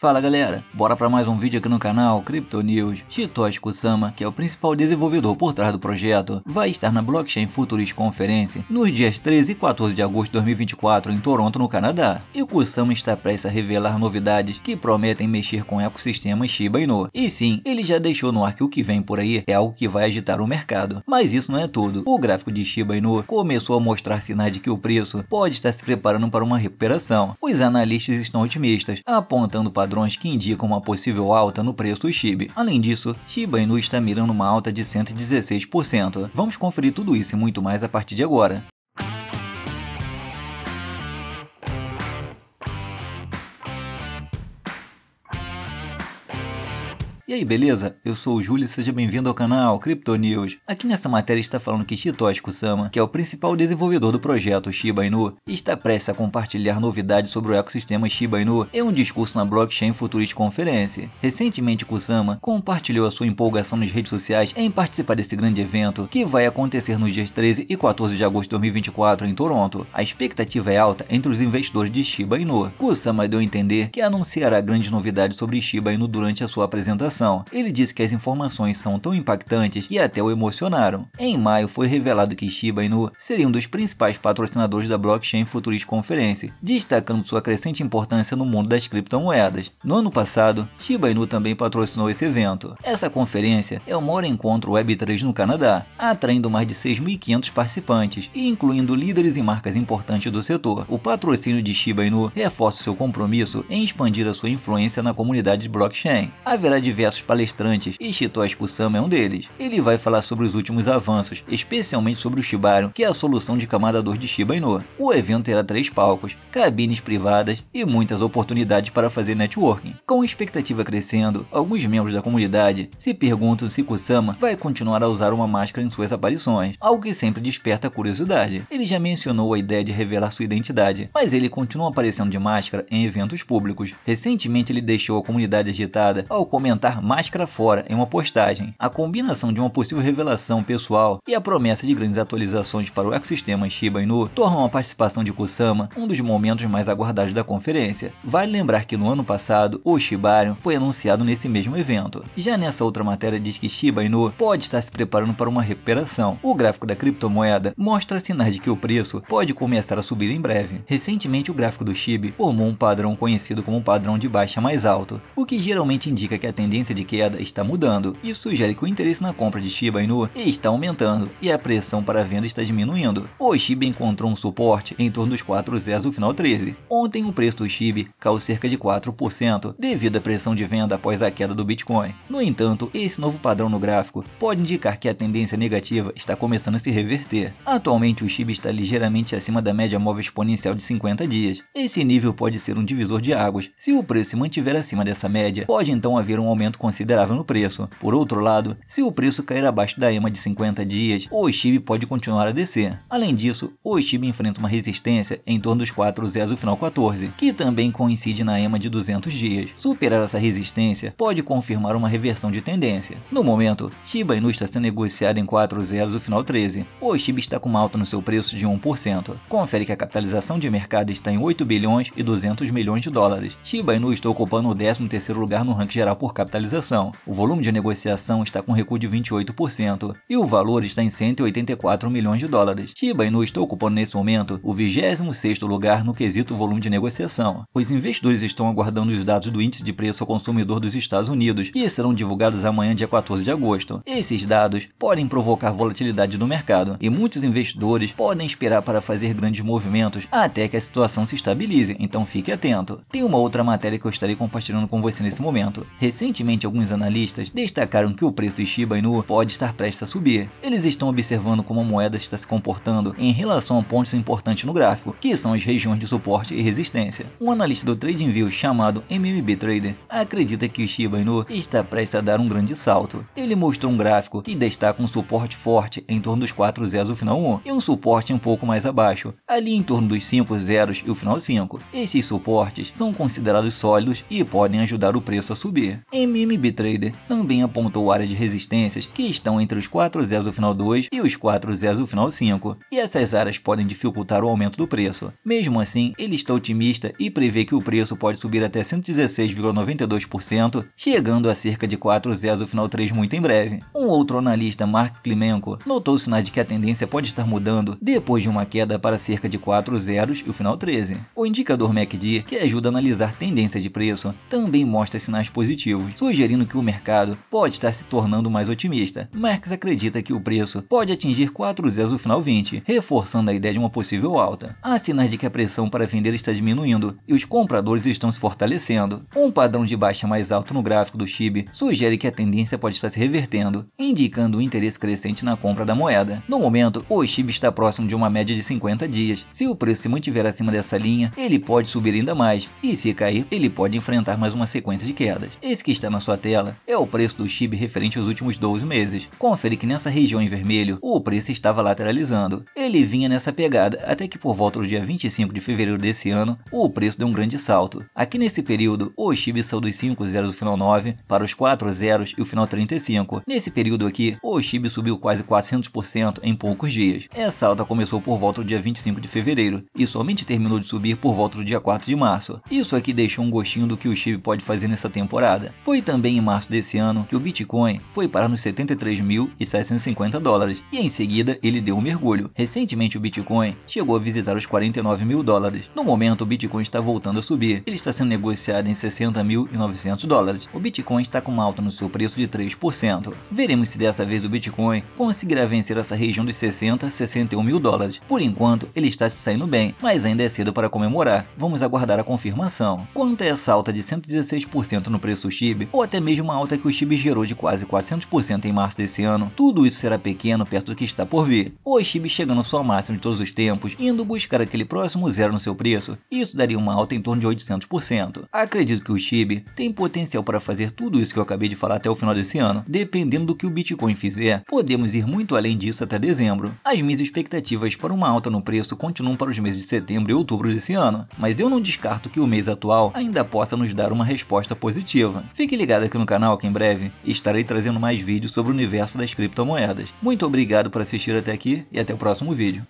Fala galera, bora para mais um vídeo aqui no canal Crypto News. Shitoshi Kusama, que é o principal desenvolvedor por trás do projeto, vai estar na Blockchain Futurist Conference nos dias 13 e 14 de agosto de 2024 em Toronto, no Canadá. E Kusama está prestes a revelar novidades que prometem mexer com o ecossistema Shiba Inu. E sim, ele já deixou no ar que o que vem por aí é algo que vai agitar o mercado. Mas isso não é tudo. O gráfico de Shiba Inu começou a mostrar sinais de que o preço pode estar se preparando para uma recuperação. Os analistas estão otimistas, apontando para padrões que indicam uma possível alta no preço do Shiba. Além disso, Shiba Inu está mirando uma alta de 116%. Vamos conferir tudo isso e muito mais a partir de agora. E aí, beleza? Eu sou o Júlio e seja bem-vindo ao canal Crypto News. Aqui nessa matéria está falando que Shitoshi Kusama, que é o principal desenvolvedor do projeto Shiba Inu, está prestes a compartilhar novidades sobre o ecossistema Shiba Inu em um discurso na Blockchain Futurist Conference. Recentemente, Kusama compartilhou a sua empolgação nas redes sociais em participar desse grande evento, que vai acontecer nos dias 13 e 14 de agosto de 2024 em Toronto. A expectativa é alta entre os investidores de Shiba Inu. Kusama deu a entender que anunciará grandes novidades sobre Shiba Inu durante a sua apresentação ele disse que as informações são tão impactantes que até o emocionaram. Em maio foi revelado que Shiba Inu seria um dos principais patrocinadores da Blockchain Futurist Conference, destacando sua crescente importância no mundo das criptomoedas. No ano passado, Shiba Inu também patrocinou esse evento. Essa conferência é o maior encontro Web3 no Canadá, atraindo mais de 6.500 participantes e incluindo líderes e marcas importantes do setor. O patrocínio de Shiba Inu reforça seu compromisso em expandir a sua influência na comunidade de blockchain. Haverá diversos diversos palestrantes e Shitoshi Kusama é um deles. Ele vai falar sobre os últimos avanços, especialmente sobre o Shibaru, que é a solução de camada 2 de Shiba Inu. O evento terá três palcos, cabines privadas e muitas oportunidades para fazer networking. Com a expectativa crescendo, alguns membros da comunidade se perguntam se Kusama vai continuar a usar uma máscara em suas aparições, algo que sempre desperta curiosidade. Ele já mencionou a ideia de revelar sua identidade, mas ele continua aparecendo de máscara em eventos públicos. Recentemente ele deixou a comunidade agitada ao comentar máscara fora em uma postagem, a combinação de uma possível revelação pessoal e a promessa de grandes atualizações para o ecossistema Shiba Inu tornam a participação de Kusama um dos momentos mais aguardados da conferência. Vale lembrar que no ano passado o Shibarium foi anunciado nesse mesmo evento. Já nessa outra matéria diz que Shiba Inu pode estar se preparando para uma recuperação. O gráfico da criptomoeda mostra sinais de que o preço pode começar a subir em breve. Recentemente o gráfico do Shiba formou um padrão conhecido como padrão de baixa mais alto, o que geralmente indica que a tendência tendência de queda está mudando isso sugere que o interesse na compra de Shiba Inu está aumentando e a pressão para a venda está diminuindo. O Shiba encontrou um suporte em torno dos 4 zeros no final 13. Ontem o preço do Shiba caiu cerca de 4% devido à pressão de venda após a queda do Bitcoin. No entanto, esse novo padrão no gráfico pode indicar que a tendência negativa está começando a se reverter. Atualmente o Shiba está ligeiramente acima da média móvel exponencial de 50 dias. Esse nível pode ser um divisor de águas. Se o preço se mantiver acima dessa média, pode então haver um aumento aumento considerável no preço. Por outro lado, se o preço cair abaixo da EMA de 50 dias, o STIB pode continuar a descer. Além disso, o STIB enfrenta uma resistência em torno dos 4,0 final 14, que também coincide na EMA de 200 dias. Superar essa resistência pode confirmar uma reversão de tendência. No momento, Shiba Inu está sendo negociado em 4,0 o final 13. O Shiba está com uma alta no seu preço de 1%. Confere que a capitalização de mercado está em 8 bilhões e 200 milhões de dólares. Shiba Inu está ocupando o 13º lugar no ranking geral por capitalização capitalização. O volume de negociação está com recuo de 28% e o valor está em 184 milhões de dólares. Shiba Inu está ocupando nesse momento o 26º lugar no quesito volume de negociação. Os investidores estão aguardando os dados do índice de preço ao consumidor dos Estados Unidos, que serão divulgados amanhã, dia 14 de agosto. Esses dados podem provocar volatilidade no mercado e muitos investidores podem esperar para fazer grandes movimentos até que a situação se estabilize, então fique atento. Tem uma outra matéria que eu estarei compartilhando com você nesse momento. Recentemente, Recentemente, alguns analistas destacaram que o preço do Shiba Inu pode estar prestes a subir. Eles estão observando como a moeda está se comportando em relação a pontos importantes no gráfico, que são as regiões de suporte e resistência. Um analista do TradingView chamado MMB Trader acredita que o Shiba Inu está prestes a dar um grande salto. Ele mostrou um gráfico que destaca um suporte forte em torno dos 4 zeros e o final 1 e um suporte um pouco mais abaixo, ali em torno dos 5 zeros e o final 5. Esses suportes são considerados sólidos e podem ajudar o preço a subir. MMB MB Trader também apontou áreas de resistências que estão entre os 4 zeros do final 2 e os 4 zeros do final 5, e essas áreas podem dificultar o aumento do preço. Mesmo assim, ele está otimista e prevê que o preço pode subir até 116,92%, chegando a cerca de 4 zeros do final 3 muito em breve. Um outro analista, Mark Klimenko, notou sinais de que a tendência pode estar mudando depois de uma queda para cerca de 4 zeros e o final 13. O indicador MACD, que ajuda a analisar tendência de preço, também mostra sinais positivos sugerindo que o mercado pode estar se tornando mais otimista. Marx acredita que o preço pode atingir 4 zeros no final 20, reforçando a ideia de uma possível alta. Há sinais de que a pressão para vender está diminuindo e os compradores estão se fortalecendo. Um padrão de baixa mais alto no gráfico do XIB sugere que a tendência pode estar se revertendo, indicando um interesse crescente na compra da moeda. No momento, o XIB está próximo de uma média de 50 dias. Se o preço se mantiver acima dessa linha, ele pode subir ainda mais, e se cair, ele pode enfrentar mais uma sequência de quedas. Esse que está na na sua tela é o preço do chip referente aos últimos 12 meses. Confere que nessa região em vermelho, o preço estava lateralizando. Ele vinha nessa pegada até que por volta do dia 25 de fevereiro desse ano, o preço deu um grande salto. Aqui nesse período, o chip saiu dos 5 zeros do final 9 para os 4 zeros e o final 35. Nesse período aqui, o chip subiu quase 400% em poucos dias. Essa alta começou por volta do dia 25 de fevereiro e somente terminou de subir por volta do dia 4 de março. Isso aqui deixou um gostinho do que o chip pode fazer nessa temporada. Foi também em março desse ano que o Bitcoin foi para nos 73.750 dólares e em seguida ele deu um mergulho. Recentemente o Bitcoin chegou a visitar os 49 mil dólares. No momento o Bitcoin está voltando a subir, ele está sendo negociado em 60.900 dólares. O Bitcoin está com uma alta no seu preço de 3%. Veremos se dessa vez o Bitcoin conseguirá vencer essa região dos 60, 61 mil dólares. Por enquanto ele está se saindo bem, mas ainda é cedo para comemorar. Vamos aguardar a confirmação. Quanto a essa alta de 116% no preço do SHIB, ou até mesmo uma alta que o Chibis gerou de quase 400% em março desse ano, tudo isso será pequeno perto do que está por vir. Ou Chibis chegando ao seu máximo de todos os tempos, indo buscar aquele próximo zero no seu preço, isso daria uma alta em torno de 800%. Acredito que o Chibi tem potencial para fazer tudo isso que eu acabei de falar até o final desse ano. Dependendo do que o Bitcoin fizer, podemos ir muito além disso até dezembro. As minhas expectativas para uma alta no preço continuam para os meses de setembro e outubro desse ano, mas eu não descarto que o mês atual ainda possa nos dar uma resposta positiva. Fique ligado aqui no canal que em breve estarei trazendo mais vídeos sobre o universo das criptomoedas. Muito obrigado por assistir até aqui e até o próximo vídeo.